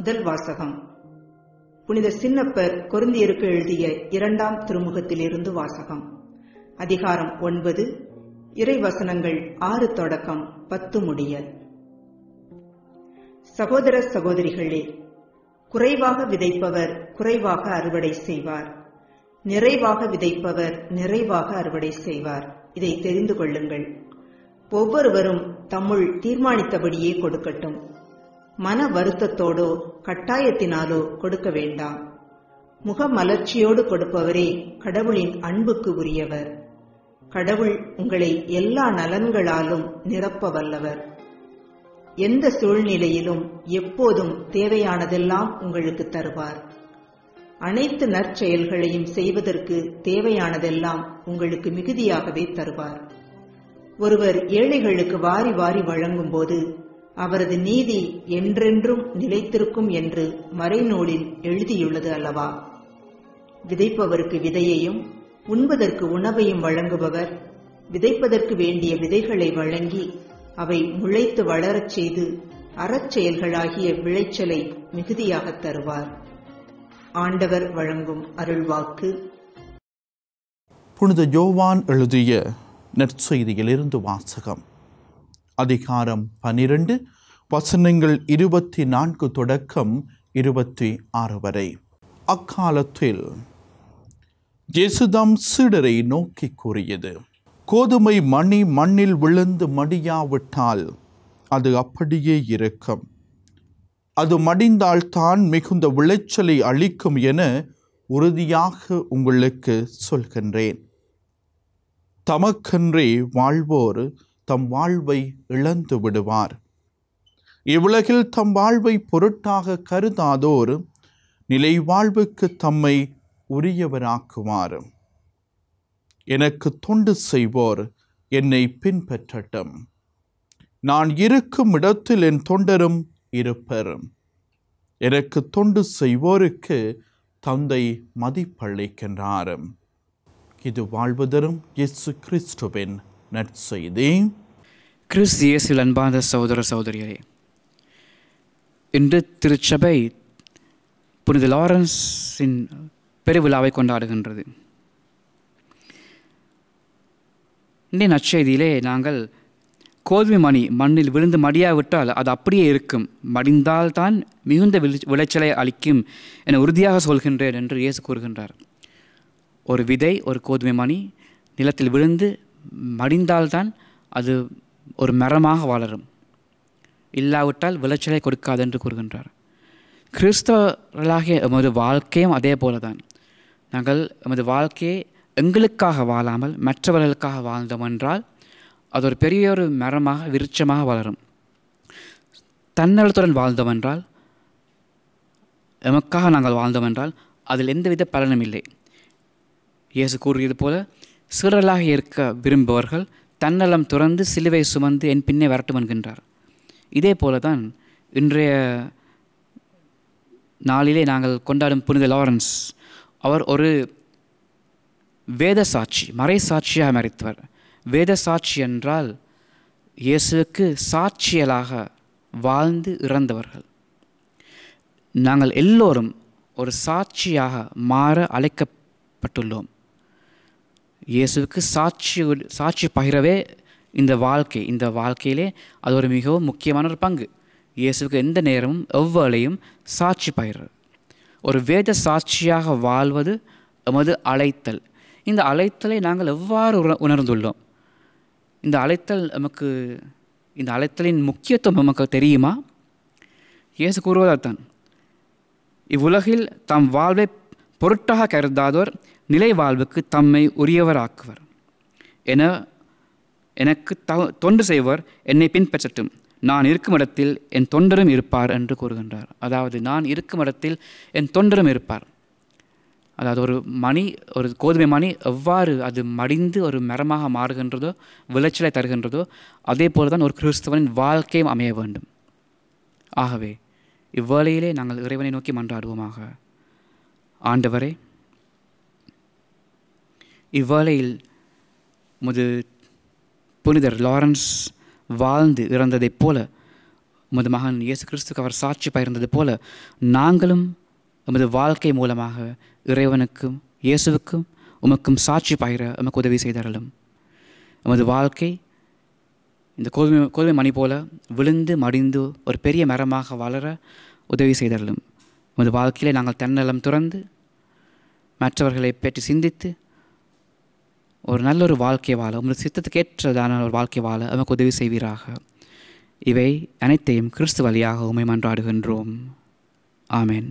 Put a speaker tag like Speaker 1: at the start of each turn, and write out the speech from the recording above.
Speaker 1: முதல் வாசகம் புனித சின்னப்பர் கொருந்தியருக்கு எழுதிய இரண்டாம் திருமுகத்திலிருந்து வாசகம் அதிகாரம் ஒன்பது இறைவசனங்கள் ஆறு தொடக்கம் பத்து முடிய சகோதர சகோதரிகளே குறைவாக விதைப்பவர் குறைவாக அறுவடை செய்வார் நிறைவாக விதைப்பவர் நிறைவாக அறுவடை செய்வார் இதை தெரிந்து கொள்ளுங்கள் ஒவ்வொருவரும் தம்முள் தீர்மானித்தபடியே கொடுக்கட்டும் மன வருத்தத்தோடோ கட்டாயத்தினாலோ கொடுக்க வேண்டாம் முகமலர்ச்சியோடு கொடுப்பவரே கடவுளின் அன்புக்கு உரியவர் கடவுள் உங்களை எல்லா நலன்களாலும் நிரப்ப வல்லவர் எந்த சூழ்நிலையிலும் எப்போதும் தேவையானதெல்லாம் உங்களுக்கு தருவார் அனைத்து நற்செயல்களையும் செய்வதற்கு தேவையானதெல்லாம் உங்களுக்கு மிகுதியாகவே தருவார் ஒருவர் ஏழைகளுக்கு வாரி வாரி வழங்கும் போது அவரது நீதி என்றென்றும் நிலைத்திருக்கும் என்று மறைநூலில் எழுதியுள்ளது அல்லவா விதைப்பவருக்கு விதையையும் உண்பதற்கு உணவையும் வழங்குபவர் விதைப்பதற்கு வேண்டிய விதைகளை வழங்கி அவை முளைத்து வளரச் செய்து அறச்செயல்களாகிய விளைச்சலை மிகுதியாகத் தருவார் ஆண்டவர் வழங்கும் அருள்வாக்கு
Speaker 2: புனித யோவான் எழுதிய நற்செய்தியிலிருந்து வாசகம் அதிகாரம் பனிரெண்டு வசனங்கள் இருபத்தி நான்கு தொடக்கம் இருபத்தி ஆறு வரை அக்காலத்தில் ஜெசுதாம் சீடரை நோக்கி கூறியது கோதுமை மணி மண்ணில் விழுந்து மடியாவிட்டால் அது அப்படியே இருக்கும் அது மடிந்தால்தான் மிகுந்த விளைச்சலை அளிக்கும் என உறுதியாக உங்களுக்கு சொல்கின்றேன் தமக்கன்றே வாழ்வோர் தம் வாழ்வை இழந்து விடுவார் இவ்வுலகில் தம் வாழ்வை பொருட்டாக கருதாதோர் நிலை வாழ்வுக்கு தம்மை உரியவராக்குவார் எனக்கு தொண்டு செய்வோர் என்னை பின்பற்றட்டும் நான் இருக்கும் இடத்தில் என் தொண்டரும் இருப்பர் எனக்கு தொண்டு செய்வோருக்கு தந்தை மதிப்பளிக்கின்றார் இது வாழ்வதரும் இயேசு கிறிஸ்துவின் நற்செய்தேன் கிறிஸ் இயேசில் அன்பார்ந்த சகோதர சகோதரியரே
Speaker 3: இன்று திருச்சபை புனித லாரன்ஸின் பெருவிழாவை கொண்டாடுகின்றது இன்றைய நச்செய்தியிலே நாங்கள் கோதுமை மணி மண்ணில் விழுந்து மடியாவிட்டால் அது அப்படியே இருக்கும் மடிந்தால்தான் மிகுந்த விளைச்சலை அளிக்கும் என உறுதியாக சொல்கின்றேன் என்று இயேசு கூறுகின்றார் ஒரு விதை ஒரு கோதுமை மணி நிலத்தில் விழுந்து மடிந்தால்தான் அது ஒரு மரமாக வளரும் இல்லாவிட்டால் விளைச்சலை கொடுக்காது என்று கூறுகின்றார் கிறிஸ்தவர்களாகிய எமது வாழ்க்கையும் அதே போல தான் நாங்கள் எமது வாழ்க்கையை எங்களுக்காக வாழாமல் மற்றவர்களுக்காக வாழ்ந்தோம் என்றால் அது ஒரு பெரிய ஒரு மரமாக விருட்சமாக வளரும் தன்னலத்துடன் வாழ்ந்தோம் என்றால் எமக்காக நாங்கள் வாழ்ந்தோம் என்றால் அதில் எந்தவித பலனும் இல்லை இயேசு கூறியது போல சீரலாக இருக்க விரும்புபவர்கள் தன்னலம் துறந்து சிலுவை சுமந்து என் பின்னே வரட்டும் என்கின்றார் இதே போல தான் இன்றைய நாளிலே நாங்கள் கொண்டாடும் புனித லாரன்ஸ் அவர் ஒரு வேத சாட்சி மறை சாட்சியாக மறைத்தவர் வேத சாட்சி என்றால் இயேசுக்கு சாட்சியலாக வாழ்ந்து இறந்தவர்கள் நாங்கள் எல்லோரும் ஒரு சாட்சியாக மாற அழைக்கப்பட்டுள்ளோம் இயேசுவுக்கு சாட்சி சாட்சி பகிரவே இந்த வாழ்க்கை இந்த வாழ்க்கையிலே அது ஒரு மிகவும் முக்கியமான ஒரு பங்கு இயேசுக்கு எந்த நேரமும் எவ்வளையும் சாட்சி பகிர்றது ஒரு வேத சாட்சியாக வாழ்வது எமது அழைத்தல் இந்த அழைத்தலை நாங்கள் எவ்வாறு உணர்ந்துள்ளோம் இந்த அழைத்தல் நமக்கு இந்த அழைத்தலின் முக்கியத்துவம் நமக்கு தெரியுமா இயேசு கூறுவதால் தான் இவ்வுலகில் தம் வாழ்வை பொருட்டாக கருதாதோர் நிலை வாழ்வுக்கு தம்மை உரியவராக்குவர் என எனக்கு த தொண்டு செய்வர் என்னை பின்பற்றட்டும் நான் இருக்கும் இடத்தில் என் தொண்டரும் இருப்பார் என்று கூறுகின்றார் அதாவது நான் இருக்கும் இடத்தில் என் தொண்டரும் இருப்பார் அதாவது ஒரு மணி ஒரு கோதுமை மணி எவ்வாறு அது மடிந்து ஒரு மரமாக மாறுகின்றதோ விளைச்சலை தருகின்றதோ அதே போல தான் ஒரு கிறிஸ்தவனின் வாழ்க்கையும் அமைய வேண்டும் ஆகவே இவ்வேளையிலே நாங்கள் இறைவனை நோக்கி மன்றாடுவோமாக ஆண்டவரே இவ்வாலையில் முது புனிதர் லாரன்ஸ் வாழ்ந்து இறந்ததைப் போல உமது மகன் இயேசு கிறிஸ்துக்கு அவர் சாட்சி பயிர்ந்தது போல நாங்களும் உமது வாழ்க்கை மூலமாக இறைவனுக்கும் இயேசுவுக்கும் உமக்கும் சாட்சி பயிர உமக்கு உதவி செய்தாரலும் உமது வாழ்க்கை இந்த கோதுமை கோதுமை மணி போல விழுந்து மடிந்து ஒரு பெரிய மரமாக வளர உதவி செய்தாரலும் உமது வாழ்க்கையிலே நாங்கள் தன்னலம் துறந்து மற்றவர்களை பற்றி சிந்தித்து ஒரு நல்ல ஒரு வாழ்க்கை வாழ உங்கள் சித்தத்துக்கு ஏற்றதான ஒரு வாழ்க்கை வாழ அவனுக்கு உதவி செய்வீராக இவை அனைத்தையும் கிறிஸ்து வழியாக உமை மன்றாடுகின்றோம் ஆமேன்